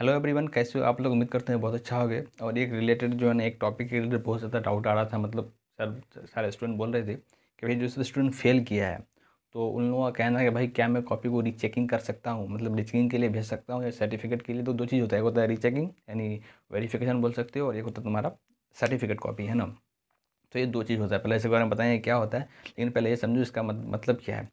hello everyone कैसे हो आप लोग उम्मीद करते हैं बहुत अच्छा होगे और एक रिलेटेड जो है ना एक टॉपिक के रिलेटेड बहुत ज़्यादा डाउट आ रहा था मतलब सर सारे स्टूडेंट बोल रहे थे कि भाई जो स्टूडेंट फेल किया है तो उन लोगों का कहना है कि भाई क्या मैं कॉपी को रीचेकिंग कर सकता हूँ मतलब रीचेकिंग के लिए भेज सकता हूँ या सर्टिफिकेट के लिए तो दो चीज़ होता है एक होता है रीचेकिंग यानी वेरीफिकेशन बोल सकते हो और एक होता है तुम्हारा सर्टिफिकेट कॉपी है ना तो ये दो चीज़ होता है पहले इसके बारे में बताएं क्या होता है लेकिन पहले ये समझो इसका मतलब क्या है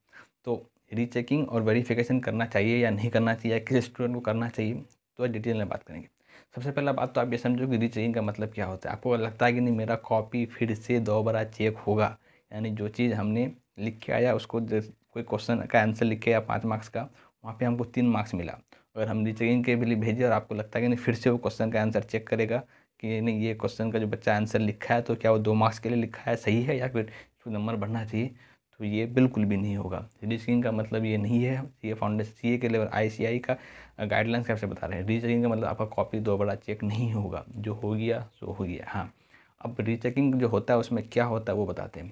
तो रीचेकिंग और वेरीफिकेशन करना चाहिए या नहीं करना चाहिए किस स्टूडेंट को करना चाहिए तो आज डिटेल में बात करेंगे सबसे पहला बात तो आप ये समझो कि रीचेकिंग का मतलब क्या होता है आपको लगता है कि नहीं मेरा कॉपी फिर से दोबारा चेक होगा यानी जो चीज़ हमने लिख के आया उसको कोई क्वेश्चन का आंसर लिख के या पाँच मार्क्स का वहाँ पे हमको तीन मार्क्स मिला अगर हम रीचेकिंग के लिए भेजे और आपको लगता है कि नहीं फिर से वो क्वेश्चन का आंसर चेक करेगा कि नहीं ये क्वेश्चन का जो बच्चा आंसर लिखा है तो क्या वो दो मार्क्स के लिए लिखा है सही है या फिर नंबर बढ़ना चाहिए तो ये बिल्कुल भी नहीं होगा रीस्किंग का मतलब ये नहीं है सी ए फाउंडेशन सी ए के लेवल आई सी आई का गाइडलाइंस कैसे बता रहे हैं रीचेकिंग का मतलब आपका कॉपी दो बड़ा चेक नहीं होगा जो हो गया सो हो गया हाँ अब रीचेकिंग जो होता है उसमें क्या होता है वो बताते हैं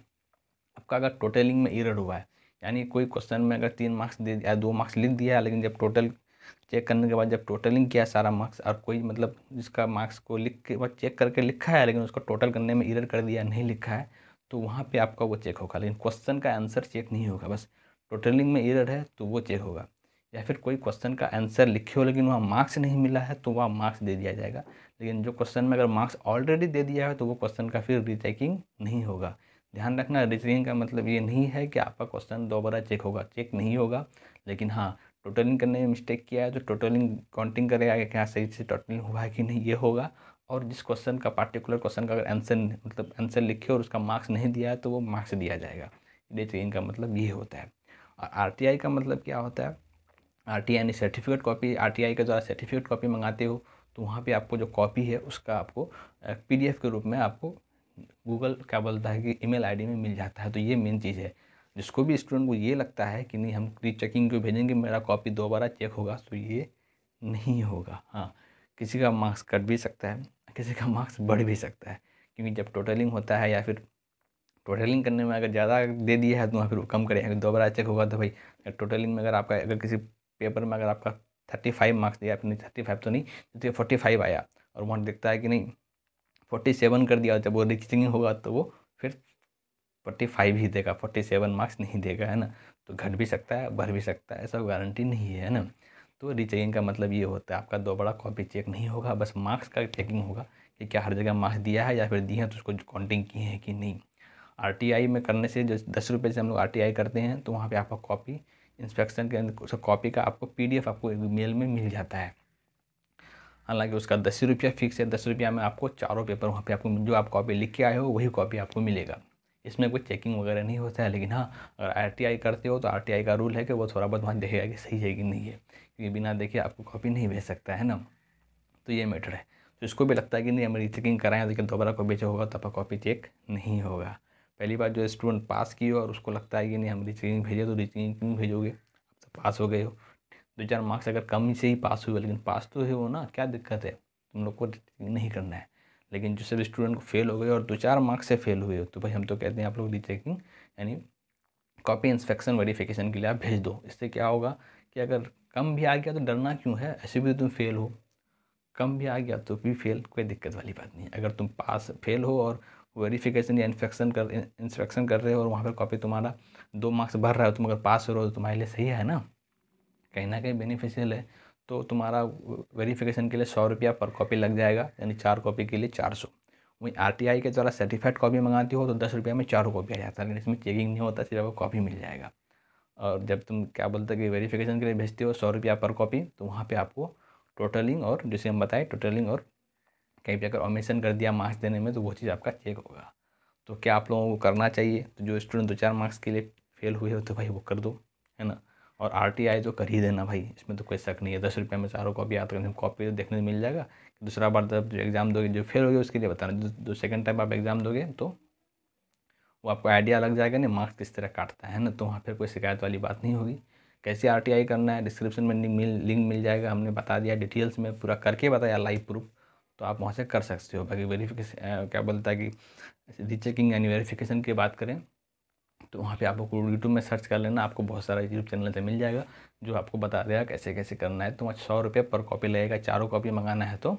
आपका अगर टोटलिंग में इरर हुआ है यानी कोई क्वेश्चन में अगर तीन मार्क्स दे या दो मार्क्स लिख दिया लेकिन जब टोटल चेक करने के बाद जब टोटलिंग किया सारा मार्क्स और कोई मतलब जिसका मार्क्स को लिख के बाद चेक करके लिखा है लेकिन उसको टोटल करने में इरर कर दिया नहीं लिखा है तो वहाँ पे आपका वो चेक होगा लेकिन क्वेश्चन का आंसर चेक नहीं होगा बस टोटलिंग में एरर है तो वो चेक होगा या फिर कोई क्वेश्चन का आंसर लिखे हो लेकिन वहाँ मार्क्स नहीं मिला है तो वहाँ मार्क्स दे दिया जाएगा लेकिन जो क्वेश्चन में अगर मार्क्स ऑलरेडी दे दिया है तो वो क्वेश्चन का फिर रीचेकिंग नहीं होगा ध्यान रखना रीचेकिंग का मतलब ये नहीं है कि आपका क्वेश्चन दोबारा चेक होगा चेक नहीं होगा लेकिन हाँ टोटलिंग करने में मिस्टेक किया है तो टोटलिंग काउंटिंग करेगा कि क्या सही से टोटलिंग हुआ है कि नहीं ये होगा और जिस क्वेश्चन का पार्टिकुलर क्वेश्चन का अगर आंसर मतलब आंसर लिखे और उसका मार्क्स नहीं दिया है तो वो मार्क्स दिया जाएगा डे चेकिंग का मतलब ये होता है और आर का मतलब क्या होता है आर टी यानी certificate copy R T I द्वारा सर्टिफिकेट कॉपी मंगाते हो तो वहाँ पे आपको जो कॉपी है उसका आपको पी के रूप में आपको गूगल क्या बोलता है कि ईमेल आईडी में मिल जाता है तो ये मेन चीज़ है जिसको भी स्टूडेंट को ये लगता है कि नहीं हम चेकिंग क्यों भेजेंगे मेरा कॉपी दोबारा चेक होगा तो ये नहीं होगा हाँ किसी का मार्क्स कट भी सकता है किसी का मार्क्स बढ़ भी सकता है क्योंकि जब टोटलिंग होता है या फिर टोटलिंग करने में अगर ज़्यादा दे दिया है तो वहाँ फिर कम करें अगर दोबारा चेक होगा तो भाई टोटलिंग में अगर आपका अगर किसी पेपर में अगर आपका थर्टी फाइव मार्क्स दिया आपने थर्टी फाइव तो नहीं तो फोर्टी फाइव आया और वहाँ देखता है कि नहीं फोर्टी सेवन कर दिया जब वो रिचिंग होगा तो वो फिर फोर्टी फाइव ही देगा फोर्टी सेवन मार्क्स नहीं देगा है ना तो घट भी सकता है बढ़ भी सकता है ऐसा गारंटी नहीं है ना तो रीचेकिंग का मतलब ये होता है आपका दोबारा कॉपी चेक नहीं होगा बस मार्क्स का चेकिंग होगा कि क्या हर जगह मार्क्स दिया है या फिर दिए हैं तो उसको काउंटिंग की है कि नहीं आर में करने से जो दस रुपये से हम लोग आर करते हैं तो वहाँ पर आपका कॉपी इंस्पेक्शन के अंदर कॉपी का आपको पी आपको मेल में मिल जाता है हालांकि उसका दस रुपया फिक्स है दस रुपया में आपको चारों पेपर वहाँ पे आपको जो आप कॉपी लिख के आए हो वही कॉपी आपको मिलेगा इसमें कोई चेकिंग वगैरह नहीं होता है लेकिन हाँ अगर आर करते हो तो आर का रूल है कि वो थोड़ा बहुत वहाँ देखेगा कि सही है कि नहीं है क्योंकि बिना देखे आपको कॉपी नहीं भेज सकता है ना तो ये मैटर है तो इसको भी लगता है कि नहीं हम चेकिंग कराएं लेकिन दोबारा कॉपी जो होगा तो आपका कॉपी चेक नहीं होगा पहली बार जो स्टूडेंट पास की हो और उसको लगता है कि नहीं हम चेकिंग भेजे तो क्यों भेजोगे आप तो पास हो गए हो दो चार मार्क्स अगर कम से ही पास हुए लेकिन पास तो है वो ना क्या दिक्कत है तुम लोग को नहीं करना है लेकिन जो सब स्टूडेंट को फेल हो गए और दो चार मार्क्स से फेल हुए हो तो भाई हम तो कहते हैं आप लोग रीचेकिंग यानी कॉपी इंस्पेक्शन वेरीफिकेशन के लिए आप भेज दो इससे क्या होगा कि अगर कम भी आ गया तो डरना क्यों है ऐसे भी तो तुम फेल हो कम भी आ गया तो भी फेल कोई दिक्कत वाली बात नहीं अगर तुम पास फेल हो और वेरीफिकेशन या इन्फेक्शन कर इंस्पेक्शन कर रहे हो और वहाँ पर कॉपी तुम्हारा दो मार्क्स भर रहा है तुम अगर पास हो रहे हो तो तुम्हारे लिए सही है ना कहीं ना कहीं बेनिफिशियल है तो तुम्हारा वेरिफिकेशन के लिए सौ रुपया पर कॉपी लग जाएगा यानी चार कॉपी के लिए चार सौ वहीं आर के द्वारा सर्टिफाइड कॉपी मंगाती हो तो दस रुपये में चारों कॉपी आ जाता है लेकिन इसमें चेकिंग नहीं होता सिर्फ आपको कॉपी मिल जाएगा और जब तुम क्या बोलते हो कि वेरिफिकेशन के लिए भेजते हो सौ रुपया पर कॉपी तो वहाँ पे आपको टोटलिंग और जैसे हम बताए टोटलिंग और कहीं पर अगर ऑमिशन कर दिया मार्क्स देने में तो वो चीज़ आपका चेक होगा तो क्या आप लोगों को करना चाहिए तो जो स्टूडेंट दो चार मार्क्स के लिए फेल हुए हो तो भाई वो कर दो है ना और आर जो कर ही देना भाई इसमें तो कोई शक नहीं है दस रुपये में चारों कॉपी आते कम कॉपी तो देखने मिल जाएगा दूसरा बार जब जो एग्ज़ाम दोगे जो फेल होगी उसके लिए बताना जो सेकंड टाइम आप एग्ज़ाम दोगे तो वो आपको आइडिया लग जाएगा ना मार्क्स किस तरह काटता है ना तो वहाँ पर कोई शिकायत वाली बात नहीं होगी कैसे आर करना है डिस्क्रिप्शन में मिल लिंक मिल जाएगा हमने बता दिया डिटेल्स में पूरा करके बताया लाइव प्रूफ तो आप वहाँ से कर सकते हो बाकी वेरीफिकेशन क्या बोलता है कि रीचेकिंग यानी वेरीफिकेशन की बात करें तो वहाँ पे आपको यूट्यूब में सर्च कर लेना आपको बहुत सारा यूट्यूब चैनल से मिल जाएगा जो आपको बता देगा कैसे कैसे करना है तो वहाँ सौ रुपये पर कॉपी लगेगा चारों कॉपी मंगाना है तो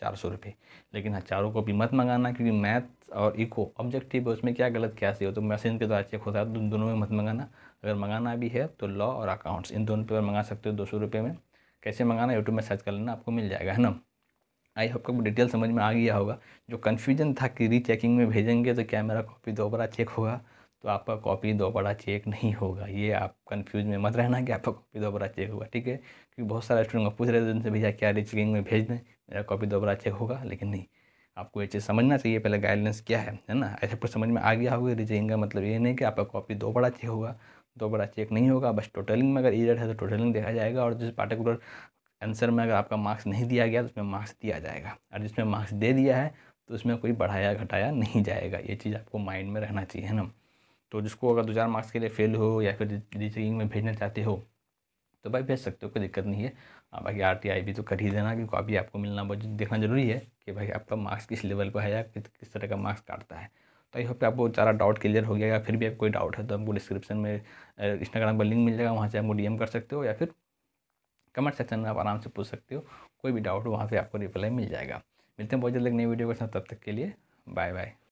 चार सौ रुपये लेकिन हाँ चारों कॉपी मत मंगाना क्योंकि मैथ और इको ऑब्जेक्टिव है उसमें क्या गलत क्या सही हो तो मैसेज के द्वारा चेक होता है तो दोनों में मत मंगाना अगर मंगाना भी है तो लॉ और अकाउंट्स इन दोनों पेपर मंगा सकते हो दो सौ रुपये में कैसे मंगाना यूट्यूब में सर्च कर लेना आपको मिल जाएगा है ना आई होप आपको डिटेल समझ में आ गया होगा जो कन्फ्यूजन था कि रीचेकिंग में भेजेंगे तो क्या मेरा कॉपी दोबारा चेक होगा तो आपका कॉपी दोबारा चेक नहीं होगा ये आप कंफ्यूज में मत रहना कि आपका कॉपी दोबारा चेक होगा ठीक है क्योंकि बहुत सारे स्टूडेंट को पूछ रहे थे उनसे भैया क्या रिचिकिंग में भेज दें मेरा कॉपी दोबारा चेक होगा लेकिन नहीं आपको ये चीज़ समझना चाहिए पहले गाइडलाइंस क्या है है ना ऐसे कुछ समझ में आ गया होगा रिचिकिंग का मतलब ये नहीं कि आपका कॉपी दोबारा चेक होगा दोबारा चेक नहीं होगा बस टोटलिंग में अगर ईरर है तो टोटलिंग देखा जाएगा और जिस पार्टिकुलर आंसर में अगर आपका मार्क्स नहीं दिया गया तो उसमें मार्क्स दिया जाएगा और जिसमें मार्क्स दे दिया है तो उसमें कोई बढ़ाया घटाया नहीं जाएगा ये चीज़ आपको माइंड में रहना चाहिए है ना तो जिसको अगर दो हज़ार मार्क्स के लिए फेल हो या फिर रीचेकिंग में भेजना चाहते हो तो भाई भेज सकते हो कोई दिक्कत नहीं है हाँ, बाकी आर टी आई भी तो कर ही देना क्योंकि अभी आपको मिलना बहुत देखना ज़रूरी है कि भाई आपका मार्क्स किस लेवल पर है या किस किस तरह का मार्क्स काटता है तो आई होप आपको सारा डाउट क्लियर हो गया या फिर भी आप कोई डाउट है तो हमको डिस्क्रिप्शन में इंस्टाग्राम पर लिंक मिल जाएगा वहाँ से आपको डी कर सकते हो या फिर कमेंट सेक्शन में आप आराम से पूछ सकते हो कोई भी डाउट हो वहाँ पर आपको रिप्लाई मिल जाएगा मिलते हैं बहुत जल्द एक नई वीडियो के साथ तब तक के लिए बाय बाय